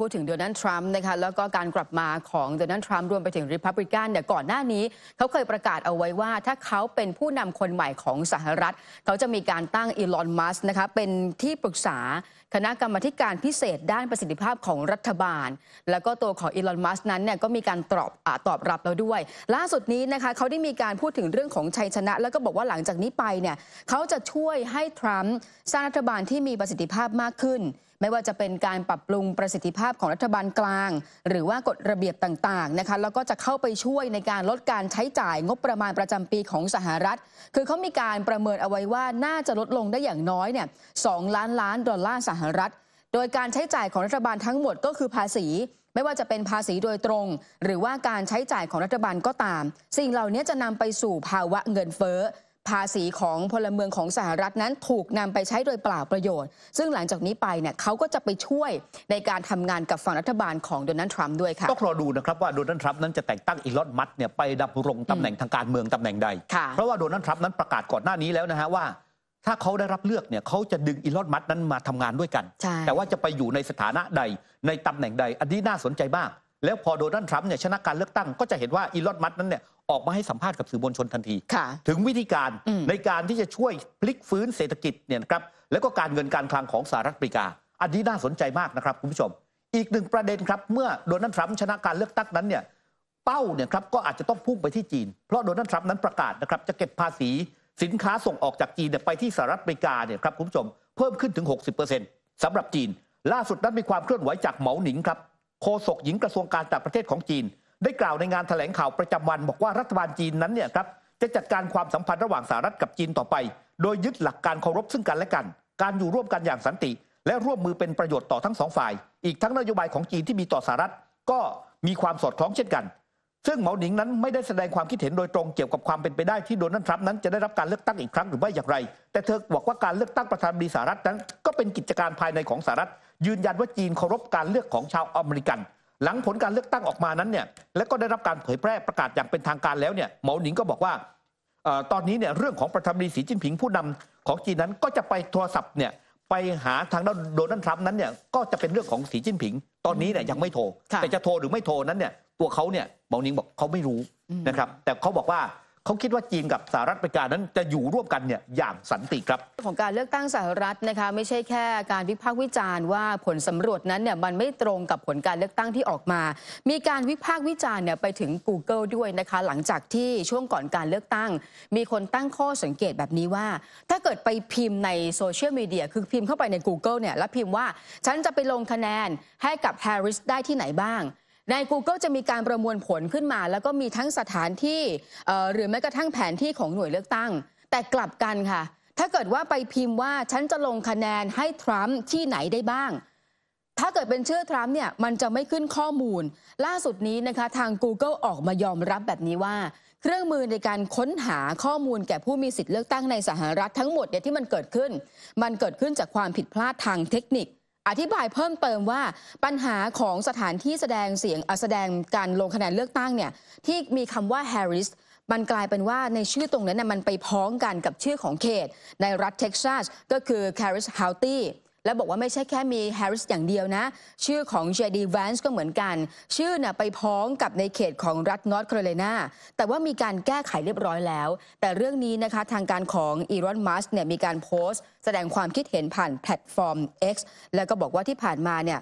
พูดถึงโดนัลด์ทรัมป์นะคะแล้วก็การกลับมาของโดนัลด์ทรัมป์รวมไปถึงริพับริกันเนี่ยก่อนหน้านี้ เขาเคยประกาศเอาไว้ว่า ถ้าเขาเป็นผู้นำคนใหม่ของสหรัฐ เขาจะมีการตั้งอีลอนมัสนะคะเป็นที่ปรึกษาคณะกรรมการพิเศษด้านประสิทธิภาพของรัฐบาล แล้วก็ตัวของอีลอนมัสนั้นเนี่ยก็มีการตอบอตอบรับแล้วด้วย ล่าสุดนี้นะคะเขาได้มีการพูดถึงเรื่องของชัยชนะ แล้วก็บอกว่าหลังจากนี้ไปเนี่ยเขาจะช่วยให้ทรัมป์สร้างรัฐบาลที่มีประสิทธิภาพมากขึ้นไม่ว่าจะเป็นการปรับปรุงประสิทธิภาพของรัฐบาลกลาง หรือว่ากฎระเบียบต่างๆนะคะแล้วก็จะเข้าไปช่วยในการลดการใช้จ่ายงบประมาณประจำปีของสหรัฐ คือเขามีการประเมินเอาไว้ว่าน่าจะลดลงได้อย่างน้อยเนี่ยสล้านล้านดอลลาร์สหรัฐ โดยการใช้จ่ายของรัฐบาลทั้งหมดก็คือภาษี ไม่ว่าจะเป็นภาษีโดยตรง หรือว่าการใช้จ่ายของรัฐบาลก็ตามสิ่งเหล่านี้จะนำไปสู่ภาวะเงินเฟ้อภาษีของพลเมืองของสหรัฐนั้นถูกนำไปใช้โดยเปล่าประโยชน์ ซึ่งหลังจากนี้ไปเนี่ยเขาก็จะไปช่วยในการทำงานกับฝั่งรัฐบาลของโดนัลด์ทรัมป์ด้วยค่ะต้องรอดูนะครับว่าโดนัลด์ทรัมป์นั้นจะแต่งตั้งอีลอนมัสเนี่ยไปดำรงตำแหน่งทางการเมืองตำแหน่งใด เพราะว่าโดนัลด์ทรัมป์นั้นประกาศก่อนหน้านี้แล้วนะฮะว่า ถ้าเขาได้รับเลือกเนี่ยเขาจะดึงอีลอนมัสนั้นมาทำงานด้วยกัน แต่ว่าจะไปอยู่ในสถานะใดในตำแหน่งใดอันนี้น่าสนใจมากแล้วพอโดนัลด์ทรัมป์เนี่ยชนะการเลือกตั้งก็จะเห็นว่าอีลอนมัสนั้นเนี่ยออกมาให้สัมภาษณ์กับสื่อมวลชนทันที ถึงวิธีการในการที่จะช่วยพลิกฟื้นเศรษฐกิจเนี่ยครับแล้วก็การเงินการคลังของสหรัฐอเมริกา อันนี้น่าสนใจมากนะครับ คุณผู้ชม อีกหนึ่งประเด็นครับเมื่อโดนัลด์ทรัมป์ชนะการเลือกตั้งนั้นเนี่ยเป้าเนี่ยครับก็อาจจะต้องพุ่งไปที่จีนเพราะโดนัลด์ทรัมป์นั้นประกาศนะครับจะเก็บภาษี สินค้าส่งออกจากจีนไปที่สหรัฐอเมริกาเนี่ยครับคุณผู้ชมเพิ่มขึ้นถึง 60%สำหรับจีน ล่าสุดนั้นมีความเคลื่อนไหวจากเหมาหนิงครับโฆษกหญิงกระทรวงการต่างประเทศของจีน ได้กล่าวในงานแถลงข่าว ประจำวัน บอกว่ารัฐบาลจีนนั้นเนี่ยครับจะจัดการความสัมพันธ์ระหว่างสหรัฐกับจีนต่อไป โดยยึดหลักการเคารพซึ่งกันและกัน การอยู่ร่วมกันอย่างสันติ และร่วมมือเป็นประโยชน์ต่อทั้งสองฝ่าย อีกทั้งนโยบายของจีนที่มีต่อสหรัฐ ก็มีความสอดคล้องเช่นกัน ซึ่งเหมาหนิงนั้นไม่ได้แสดงความคิดเห็นโดยตรงเกี่ยวกับความเป็นไปได้ที่โดนัลด์ทรัมป์นั้นจะได้รับการเลือกตั้งอีกครั้งหรือไม่อย่างไร แต่เธอบอกว่าการเลือกตั้งประธานาธิบดีสหรัฐนั้น ก็เป็นกิจการภายในของสหรัฐยืนยันว่าจีนเคารพการเลือกของชาวอเมริกัน หลังผลการเลือกตั้งออกมานั้นเนี่ยและก็ได้รับการเผยแพร่ประกาศอย่างเป็นทางการแล้วเนี่ยเหมาหนิงก็บอกว่าตอนนี้เนี่ยเรื่องของประธานาธิบดีสีจิ้นผิงผู้นำ ของจีนนั้นก็จะไปโทรศัพท์เนี่ยไปหาทางดนโดนัลด์ทรัมป์นั้นเนี่ยก็จะเป็นเรื่องของสีจิ้นผิง ตอนนี้เนี่ยยังไม่โทรแต่จะโทรหรือไม่โทรนั้นเนี่ยตัวเขาเนี่ยเหมาหนิงบอกเขาไม่รู้นะครับแต่เขาบอกว่าเขาคิดว่าจีนกับสหรัฐอเมริกานั้นจะอยู่ร่วมกันเนี่ยอย่างสันติครับ ของการเลือกตั้งสหรัฐนะคะ ไม่ใช่แค่ การวิพากษ์วิจารณ์ว่าผลสำรวจนั้นเนี่ยมันไม่ตรงกับผลการเลือกตั้งที่ออกมา มีการวิพากษ์วิจารณ์เนี่ยไปถึง Google ด้วยนะคะหลังจากที่ช่วงก่อนการเลือกตั้ง มีคนตั้งข้อสังเกตแบบนี้ว่า ถ้าเกิดไปพิมพ์ในโซเชียลมีเดียคือพิมพ์เข้าไปใน Google เนี่ยแล้วพิมพ์ว่าฉันจะไปลงคะแนนให้กับแฮร์ริสได้ที่ไหนบ้างใน Google จะมีการประมวลผลขึ้นมา แล้วก็มีทั้งสถานที่ หรือแม้กระทั่งแผนที่ของหน่วยเลือกตั้ง แต่กลับกันค่ะ ถ้าเกิดว่าไปพิมพ์ว่า ฉันจะลงคะแนนให้ทรัมป์ที่ไหนได้บ้าง ถ้าเกิดเป็นชื่อทรัมป์เนี่ยมันจะไม่ขึ้นข้อมูล ล่าสุดนี้นะคะทาง Google ออกมายอมรับแบบนี้ว่า เครื่องมือในการค้นหาข้อมูลแก่ผู้มีสิทธิ์เลือกตั้งในสหรัฐทั้งหมดเนี่ยที่มันเกิดขึ้น มันเกิดขึ้นจากความผิดพลาดทางเทคนิคอธิบายเพิ่มเติมว่า ปัญหาของสถานที่แสดงเสียงแสดงการลงคะแนนเลือกตั้งเนี่ย ที่มีคำว่า Harris มันกลายเป็นว่าในชื่อตรงนั้นนะมันไปพ้องกันกับชื่อของเขต ในรัฐเท็กซัสก็คือ Harris County และบอกว่าไม่ใช่แค่มีแฮร์ริสอย่างเดียวนะ ชื่อของเจดีแวนส์ก็เหมือนกัน ชื่อน่ะไปพ้องกับในเขตของรัฐนอร์ทแคโรไลนาแต่ว่ามีการแก้ไขเรียบร้อยแล้ว แต่เรื่องนี้นะคะ ทางการของอีรอนมัสเนี่ยมีการโพสต์ แสดงความคิดเห็นผ่านแพลตฟอร์ม X แล้วก็บอกว่าที่ผ่านมาเนี่ย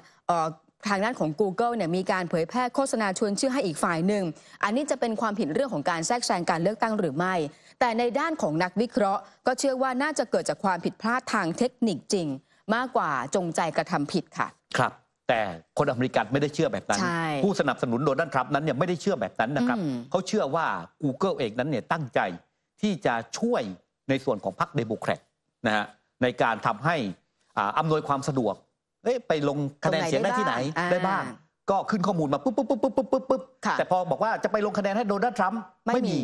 ทางด้านของ Google เนี่ยมีการเผยแพร่โฆษณาชวนเชื่อให้อีกฝ่ายหนึ่งอันนี้จะเป็นความผิดเรื่องของการแทรกแซงการเลือกตั้งหรือไม่ แต่ในด้านของนักวิเคราะห์ก็เชื่อว่าน่าจะเกิดจากความผิดพลาดทางเทคนิคจริงมากกว่าจงใจกระทำผิดค่ะ ครับ แต่คนอเมริกันไม่ได้เชื่อแบบนั้น ผู้สนับสนุนโดนัลด์ทรัมป์นั้นเนี่ยไม่ได้เชื่อแบบนั้นนะครับ เขาเชื่อว่า Google เองนั้นเนี่ยตั้งใจที่จะช่วยในส่วนของพรรคเดโมแครตนะฮะในการทำให้อำนวยความสะดวกเไปลงคะแนนเสียงได้ที่ไหน ได้บ้างก็ขึ้นข้อมูลมาปุ๊บปุ๊บปุ๊บปุ๊บปุ๊บปุ๊บปุ๊บแต่พอบอกว่าจะไปลงคะแนนให้โดนัลด์ทรัมป์ไม่มี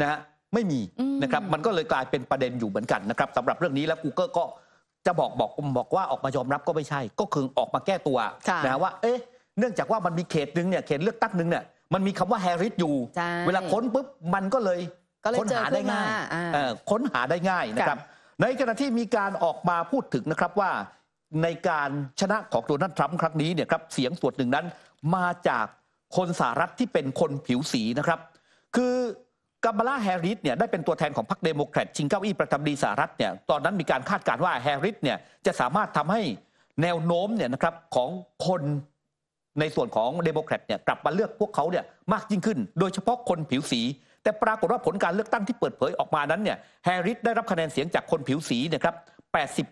นะฮะไม่มีนะครับมันก็เลยกลายเป็นประเด็นอยู่เหมือนกันนะครับสำหรับเรื่องนี้แล้ว Google ก็จะบอกบอกบอกว่าออกมายอมรับก็ไม่ใช่ ก็คือออกมาแก้ตัวนะว่าเอ๊ะ เนื่องจากว่ามันมีเขตหนึ่งเนี่ยเขตเลือกตั้งหนึ่งเนี่ยมันมีคำว่าแฮร์ริสอยู่ เวลาค้นปุ๊บมันก็เลยค้นหาได้ง่ายค้นหาได้ง่ายนะครับ ในขณะที่มีการออกมาพูดถึงนะครับว่าในการชนะของโดนัลด์ทรัมป์ครั้งนี้เนี่ยครับเสียงส่วนหนึ่งนั้นมาจากคนสหรัฐที่เป็นคนผิวสีนะครับ คือกัมบาลาแฮร์ริสเนี่ยได้เป็นตัวแทนของพรรคเดโมแครตชิงเก้าอี้ประธานดีสหรัฐเนี่ยตอนนั้นมีการคาดการณ์ว่าแฮร์ริสเนี่ยจะสามารถทำให้แนวโน้มเนี่ยนะครับของคนในส่วนของเดโมแครตเนี่ยกลับมาเลือกพวกเขาเนี่ยมากยิ่งขึ้น โดยเฉพาะคนผิวสี แต่ปรากฏว่าผลการเลือกตั้งที่เปิดเผยออกมานั้นเนี่ยแฮร์ริสได้รับคะแนนเสียงจากคนผิวสีนะครับ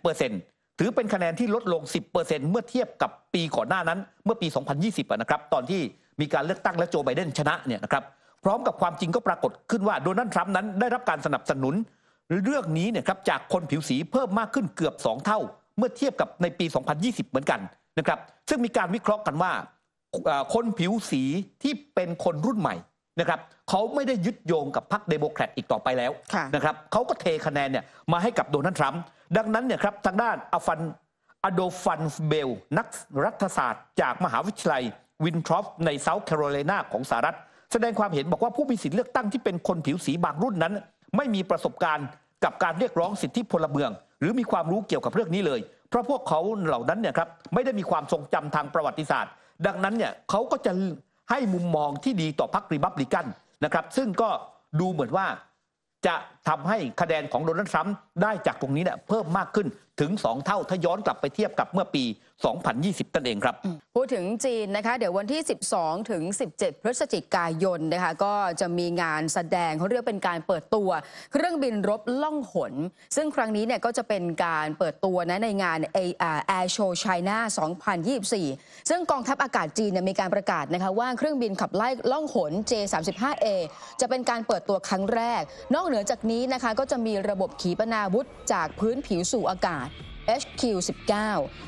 80 ถือเป็นคะแนนที่ลดลง 10 เมื่อเทียบกับปีก่อนหน้านั้นเมื่อปี 2020 นะครับ ตอนที่มีการเลือกตั้งและโจไบเดนชนะเนี่ยนะครับพร้อมกับความจริงก็ปรากฏขึ้นว่าโดนัลด์ทรัมป์นั้นได้รับการสนับสนุนเรื่องนี้เนี่ยครับจากคนผิวสีเพิ่มมากขึ้นเกือบ 2 เท่า เมื่อเทียบกับในปี 2020 เหมือนกันนะครับซึ่งมีการวิเคราะห์กันว่า คนผิวสีที่เป็นคนรุ่นใหม่นะครับเขาไม่ได้ยึดโยงกับพรรคเดโมแครตอีกต่อไปแล้วนะครับเขาก็เทคะแนนเนี่ยมาให้กับโดนัลด์ทรัมป์ดังนั้นเนี่ยครับทางด้านอฟัน อโดฟันเบลนักรัฐศาสตร์ จากมหาวิทยาลัยวินทรอฟในเซาท์แคโรไลนาของสหรัฐแสดงความเห็นบอกว่าผู้มีสิทธิเลือกตั้งที่เป็นคนผิวสีบางรุ่นนั้น ไม่มีประสบการณ์กับการเรียกร้องสิทธิพลเมือง หรือมีความรู้เกี่ยวกับเรื่องนี้เลย เพราะพวกเขาเหล่านั้นเนี่ยครับไม่ได้มีความทรงจำทางประวัติศาสตร์ ดังนั้นเนี่ยเขาก็จะให้มุมมองที่ดีต่อพรรครีบับลิกันนะครับซึ่งก็ดูเหมือนว่าจะทำให้คะแนนของโดนัลด์ทรัมป์ได้จากตรงนี้เนี่ยเพิ่มมากขึ้นถึง 2 เท่า ถ้าย้อนกลับไปเทียบกับเมื่อปี 2020 นั่นเองครับ พูดถึงจีนนะคะ เดี๋ยววันที่ 12 ถึง 17 พฤศจิกายนนะคะก็จะมีงานแสดงเขาเรียกเป็นการเปิดตัวเครื่องบินรบล่องหนซึ่งครั้งนี้เนี่ยก็จะเป็นการเปิดตัวนะในงาน Air Show China 2024 ซึ่งกองทัพอากาศจีนมีการประกาศนะคะว่า เครื่องบินขับไล่ล่องหน J35A จะเป็นการเปิดตัวครั้งแรก นอกเหนือจากนี้ี้นะคะก็จะมีระบบขีปนาวุธจากพื้นผิวสู่อากาศ HQ19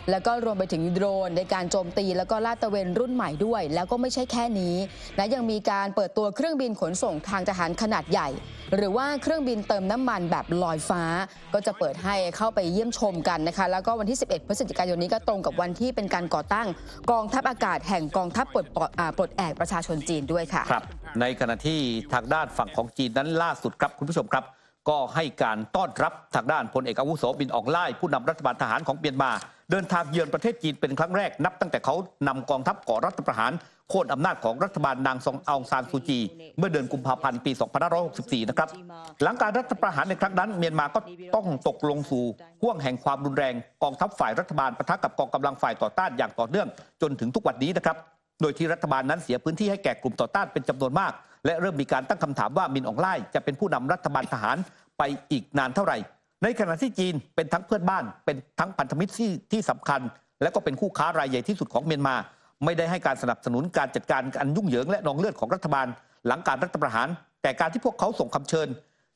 แล้วก็รวมไปถึงโดรนในการโจมตีแล้วก็ลาดตระเวนรุ่นใหม่ด้วย แล้วก็ไม่ใช่แค่นี้นะยังมีการเปิดตัวเครื่องบินขนส่งทางทหารขนาดใหญ่ หรือว่าเครื่องบินเติมน้ำมันแบบลอยฟ้า ก็จะเปิดให้เข้าไปเยี่ยมชมกันนะคะ แล้วก็วันที่ 11 พฤศจิกายนนี้ก็ตรงกับวันที่เป็นการก่อตั้งกองทัพอากาศ แห่งกองทัพปลดปลดแอกประชาชนจีนด้วยค่ะครับในขณะที่ทางด้านฝั่งของจีนนั้นล่าสุดครับคุณผู้ชมครับก็ให้การต้อนรับทางด้านพลเอกอาวุโสบินออกไล่ผู้นำรัฐบาลทหารของเมียนมา เดินทางเยือนประเทศจีนเป็นครั้งแรกนับตั้งแต่เขานำกองทัพก่อรัฐประหาร โค่นอำนาจของรัฐบาลนางซองอองซานซูจี เมื่อเดือนกุมภาพันธ์ปี 2564 นะครับ หลังการรัฐประหารในครั้งนั้น เมียนมาก็ต้องตกลงสู่ห่วงแห่งความรุนแรงกองทัพฝ่ายรัฐบาลปะทะกับกองกำลังฝ่ายต่อต้านอย่างต่อเนื่อง จนถึงทุกวันนี้นะครับโดยที่รัฐบาลนั้นเสียพื้นที่ให้แก่กลุ่มต่อต้านเป็นจำนวนมาก และเริ่มมีการตั้งคำถามว่ามินอองไล่จะเป็นผู้นำรัฐบาลทหารไปอีกนานเท่าไหร่ในขณะที่จีน เป็นทั้งเพื่อนบ้าน เป็นทั้งพันธมิตรที่ที่สำคัญ และก็เป็นคู่ค้ารายใหญ่ที่สุดของเมียนมา ไม่ได้ให้การสนับสนุนการจัดการอันยุ่งเหยิงและนองเลือดของรัฐบาล หลังการรัฐประหาร แต่การที่พวกเขาส่งคำเชิญ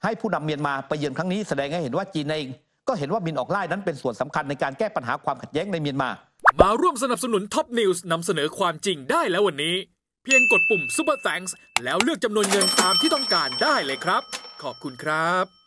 ให้ผู้นำเมียนมาไปเยือนครั้งนี้แสดงให้เห็นว่าจีนเองก็เห็นว่ามินออกไล่นั้นเป็นส่วนสำคัญในการแก้ปัญหาความขัดแย้งในเมียนมา มาร่วมสนับสนุนท็อปนิวส์นำเสนอความจริงได้แล้ววันนี้ เพียงกดปุ่ม Super Thanks แล้วเลือกจำนวนเงินตามที่ต้องการได้เลยครับ ขอบคุณครับ